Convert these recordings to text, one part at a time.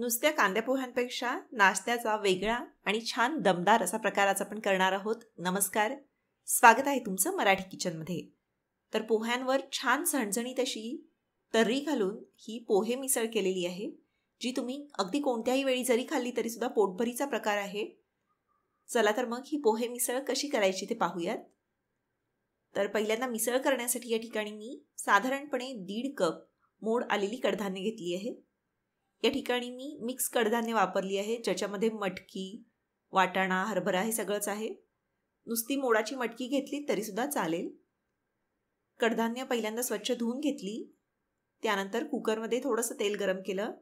नुसत्या कांद्या पोह्यांपेक्षा नाश्त्याचा वेगळा आणि छान दमदार असा प्रकार आज आपण करणार आहोत नमस्कार स्वागत आहे तुमचं मराठी किचनमध्ये तर पोह्यांवर छान झणझणीत अशी तर्री घालून ही पोहे मिसळ केलेली आहे जी तुम्ही अगदी कोणत्याही वेळी जरी खाल्ली तरीसुद्धा पोटभरीचा प्रकार आहे चला तर मग ही पोहे मिसळ कशी करायची ते पाहूयात तर पहिल्यांदा मिसळ करण्यासाठी या ठिकाणी मी साधारणपणे दीड कप मोड आलेली कडधान्य घेतली आहे या ठिकाणी मी मिक्स कडधान्य वापरली आहे ज्याच्यामध्ये मटकी वाटाणा हरभरा हे सगळंच आहे नुसती मोडाची मटकी घेतली तरीसुद्धा चालेल कडधान्य पहिल्यांदा स्वच्छ धुवून घेतली त्यानंतर कुकरमध्ये थोडंसं तेल गरम केलं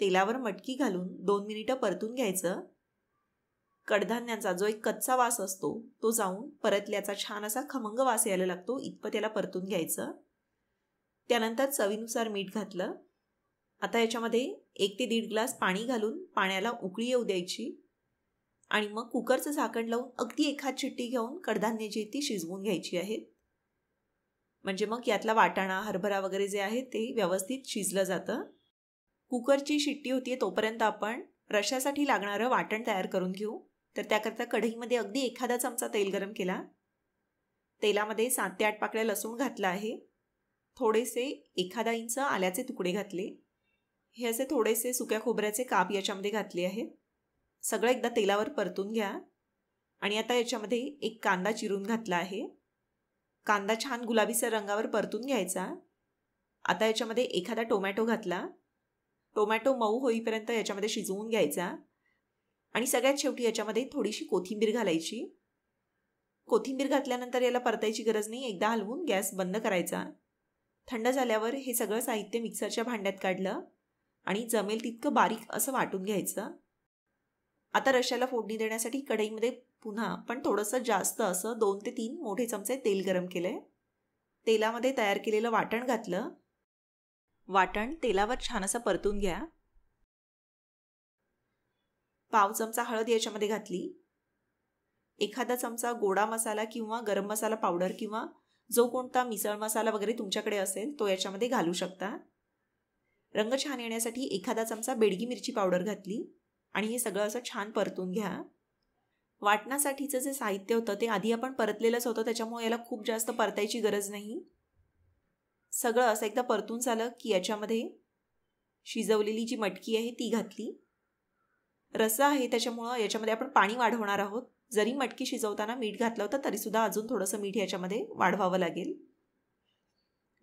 तेलावर मटकी घालून दोन मिनिटं परतून घ्यायचं कडधान्यांचा जो एक कच्चा वास असतो तो जाऊन परतल्याचा छान असा खमंग वास यायला लागतो इतपत त्याला परतून घ्यायचं त्यानंतर चवीनुसार मीठ घातलं आता याच्यामध्ये एक ते दीड ग्लास पाणी घालून पाण्याला उकळी येऊ द्यायची आणि मग कुकरचं झाकण लावून अगदी एखाद चिट्टी घेऊन कडधान्य जी ती शिजवून घ्यायची आहेत म्हणजे मग यातला वाटाणा हरभरा वगैरे जे आहे ते व्यवस्थित शिजलं जातं कुकरची शिट्टी होती तोपर्यंत आपण रशासाठी लागणारं वाटण तयार करून घेऊ तर त्याकरता कढईमध्ये अगदी एखादा चमचा तेल गरम केला तेलामध्ये सात ते आठ पाकळ्या लसूण घातला आहे थोडेसे एखादा इंच आल्याचे तुकडे घातले हे असे थोडेसे सुक्या खोबऱ्याचे काप याच्यामध्ये घातले आहेत सगळं एकदा तेलावर परतून घ्या आणि आता याच्यामध्ये एक कांदा चिरून घातला आहे कांदा छान गुलाबीसर रंगावर परतून घ्यायचा आता याच्यामध्ये एखादा टोमॅटो घातला टोमॅटो मऊ होईपर्यंत याच्यामध्ये शिजवून घ्यायचा आणि सगळ्यात शेवटी याच्यामध्ये थोडीशी कोथिंबीर घालायची कोथिंबीर घातल्यानंतर याला परतायची गरज नाही एकदा हलवून गॅस बंद करायचा थंड झाल्यावर हे सगळं साहित्य मिक्सरच्या भांड्यात काढलं आणि जमेल तितकं बारीक असं वाटून घ्यायचं आता रश्याला फोडणी देण्यासाठी कढईमध्ये पुन्हा पण थोडंसं जास्त असं दोन ते तीन मोठे चमचे तेल गरम केले तेलामध्ये तयार केलेलं वाटण घातलं वाटण तेलावर छान असं परतून घ्या पाव चमचा हळद याच्यामध्ये घातली एखादा चमचा गोडा मसाला किंवा गरम मसाला पावडर किंवा जो कोणता मिसळ मसाला वगैरे तुमच्याकडे असेल तो याच्यामध्ये घालू शकता रंग छान येण्यासाठी एखादा चमचा बेडगी मिरची पावडर घातली आणि हे सगळं असं छान परतून घ्या वाटण्यासाठीचं जे साहित्य होतं ते आधी आपण परतलेलंच होतं त्याच्यामुळे याला खूप जास्त परतायची गरज नाही सगळं असं एकदा परतून झालं की याच्यामध्ये शिजवलेली जी मटकी आहे ती घातली रसा आहे त्याच्यामुळं याच्यामध्ये आपण पाणी वाढवणार आहोत जरी मटकी शिजवताना मीठ घातलं होतं तरीसुद्धा अजून थोडंसं मीठ याच्यामध्ये वाढवावं लागेल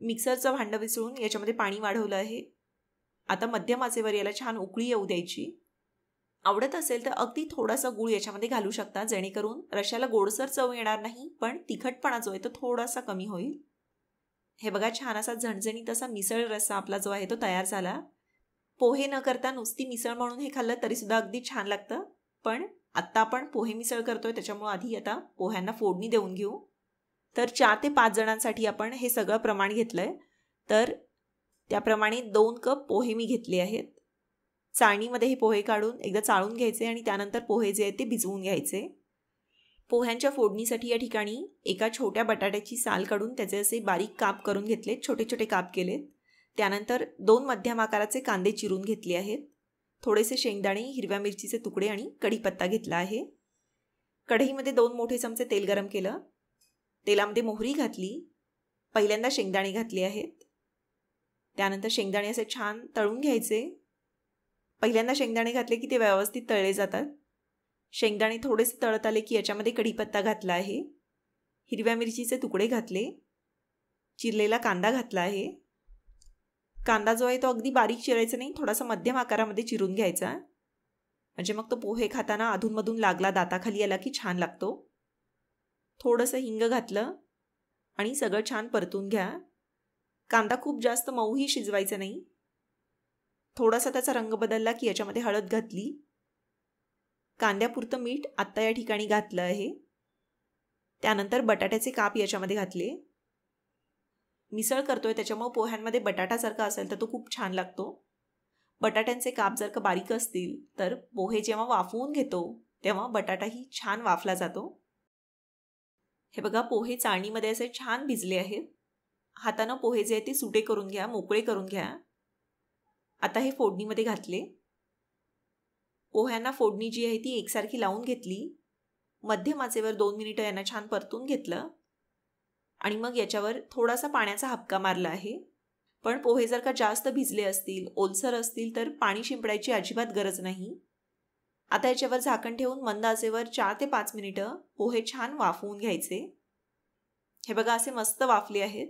मिक्सरचं भांडं विसळून याच्यामध्ये पाणी वाढवलं आहे आता मध्यम आचेवर याला छान उकळी येऊ द्यायची आवडत असेल तर अगदी थोडासा गूळ याच्यामध्ये घालू शकता जेणेकरून रशाला गोडसर चव येणार नाही पण तिखटपणा जो आहे तो थोडासा कमी होईल हे बघा छान असा झणझणीत असा मिसळ रस्सा आपला जो आहे तो तयार झाला पोहे न करता नुसती मिसळ म्हणून हे खाल्लं तरीसुद्धा अगदी छान लागतं पण आत्ता आपण पोहे मिसळ करतोय त्याच्यामुळे आधी आता पोह्यांना फोडणी देऊन घेऊ तर चार ते पाच जणांसाठी आपण हे सगळं प्रमाण घेतलं आहे तर त्याप्रमाणे दोन कप पोहे मी घेतले आहेत चाळणीमध्ये हे पोहे काढून एकदा चाळून घ्यायचे आणि त्यानंतर पोहे जे आहेत ते भिजवून घ्यायचे पोह्यांच्या फोडणीसाठी या ठिकाणी एका छोट्या बटाट्याची साल काढून त्याचे असे बारीक काप करून घेतले छोटे छोटे काप केलेत त्यानंतर दोन मध्यम आकाराचे कांदे चिरून घेतले आहेत थोडेसे शेंगदाणे हिरव्या मिरचीचे तुकडे आणि कढीपत्ता घेतला आहे कढईमध्ये दोन मोठे चमचे तेल गरम केलं तेलामध्ये मोहरी घातली पहिल्यांदा शेंगदाणे घातले आहेत त्यानंतर शेंगदाणे असे छान तळून घ्यायचे पहिल्यांदा शेंगदाणे घातले की ते व्यवस्थित तळले जातात शेंगदाणे थोडेसे तळत आले की याच्यामध्ये कढीपत्ता घातला आहे हिरव्या मिरचीचे तुकडे घातले चिरलेला कांदा घातला आहे कांदा जो आहे तो अगदी बारीक चिरायचा नाही थोडासा मध्यम आकारामध्ये चिरून घ्यायचा म्हणजे मग तो पोहे खाताना अधूनमधून लागला दाताखाली आला की छान लागतो थोडंसं हिंग घातलं आणि सगळं छान परतून घ्या कांदा खूप जास्त मऊही शिजवायचा नाही थोडासा त्याचा रंग बदलला की याच्यामध्ये हळद घातली कांद्यापुरतं मीठ आत्ता या ठिकाणी घातलं आहे त्यानंतर बटाट्याचे काप याच्यामध्ये घातले मिसळ करतोय त्याच्यामुळं पोह्यांमध्ये बटाटासारखा असेल तर तो खूप छान लागतो बटाट्यांचे काप जर का बारीक असतील तर पोहे जेव्हा वाफवून घेतो तेव्हा बटाटाही छान वाफला जातो हे बघा पोहे चाळणीमध्ये असे छान भिजले आहेत हातानं पोहे जे आहे ते सुटे करून घ्या मोकळे करून घ्या आता हे फोडणीमध्ये घातले पोह्यांना फोडणी जी आहे ती एकसारखी लावून घेतली मध्यम आचेवर दोन मिनिटं यांना छान परतून घेतलं आणि मग याच्यावर थोडासा पाण्याचा हपका मारला आहे पण पोहे जर का जास्त भिजले असतील ओलसर असतील तर पाणी शिंपडायची अजिबात गरज नाही आता याच्यावर झाकण ठेवून मंद आचेवर चार ते पाच मिनिटं पोहे छान वाफवून घ्यायचे हे बघा असे मस्त वाफले आहेत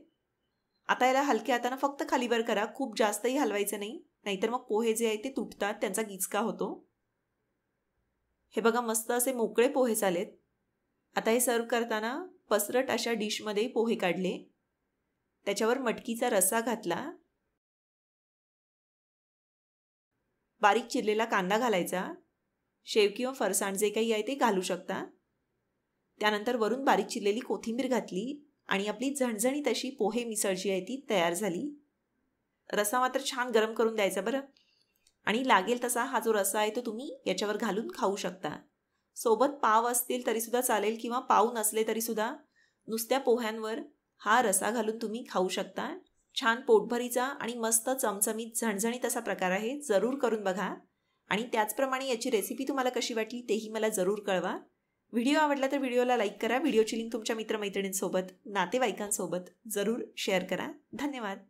आता याला हलक्या हाताने फक्त खालीवर करा खूप जास्तही हलवायचं नाही नाहीतर मग पोहे जे आहे ते तुटतात त्यांचा गिचका होतो हे बघा मस्त असे मोकळे पोहे चालेत आता हे सर्व करताना पसरट अशा डिशमध्ये पोहे काढले त्याच्यावर मटकीचा रस्सा घातला बारीक चिरलेला कांदा घालायचा शेव किंवा फरसाण जे काही आहे ते घालू शकता त्यानंतर वरून बारीक चिरलेली कोथिंबीर घातली आणि आपली झणझणीत अशी पोहे मिसळ जी आहे ती तयार झाली रसा मात्र छान गरम करून द्यायचा बरं आणि लागेल तसा हा जो रसा आहे तो तुम्ही याच्यावर घालून खाऊ शकता सोबत पाव असतील तरीसुद्धा चालेल किंवा पाव नसले तरीसुद्धा नुसत्या पोह्यांवर हा रसा घालून तुम्ही खाऊ शकता छान पोटभरीचा आणि मस्त चमचमीत झणझणीत असा प्रकार आहे जरूर करून बघा आणि त्याचप्रमाणे याची रेसिपी तुम्हाला कशी वाटली तेही मला जरूर कळवा व्हिडिओ आवडला तर व्हिडिओला लाईक करा व्हिडिओची लिंक तुमच्या मित्रमैत्रिणींसोबत नातेवाईकांसोबत जरूर शेअर करा धन्यवाद